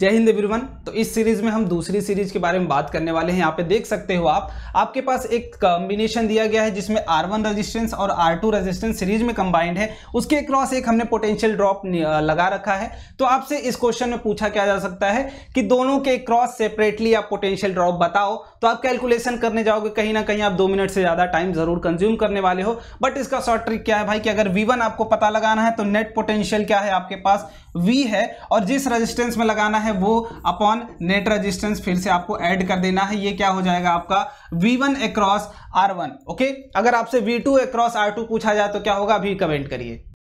जय हिंद एवरीवन तो इस सीरीज में हम दूसरी सीरीज के बारे में बात करने वाले हैं यहाँ पे देख सकते हो आप आपके पास एक कॉम्बिनेशन दिया गया है जिसमें R1 रजिस्टेंस और R2 रजिस्टेंस सीरीज में कंबाइंड है उसके क्रॉस एक हमने पोटेंशियल ड्रॉप लगा रखा है तो आपसे इस क्वेश्चन में पूछा क्या जा सकता है कि दोनों के क्रॉस सेपरेटली आप पोटेंशियल ड्रॉप बताओ तो आप कैलकुलेशन करने जाओगे कहीं ना कहीं आप दो मिनट से ज्यादा टाइम जरूर कंज्यूम करने वाले हो बट इसका शॉर्ट ट्रिक क्या है भाई कि अगर वी आपको पता लगाना है तो नेट पोटेंशियल क्या है आपके पास वी है और जिस रजिस्टेंस में लगाना है है वो अपॉन नेट रजिस्टेंस फिर से आपको ऐड कर देना है ये क्या हो जाएगा आपका V1 one across are okay अगर आपसे V2 टू अक्रॉस आर पूछा जाए तो क्या होगा अभी कमेंट करिए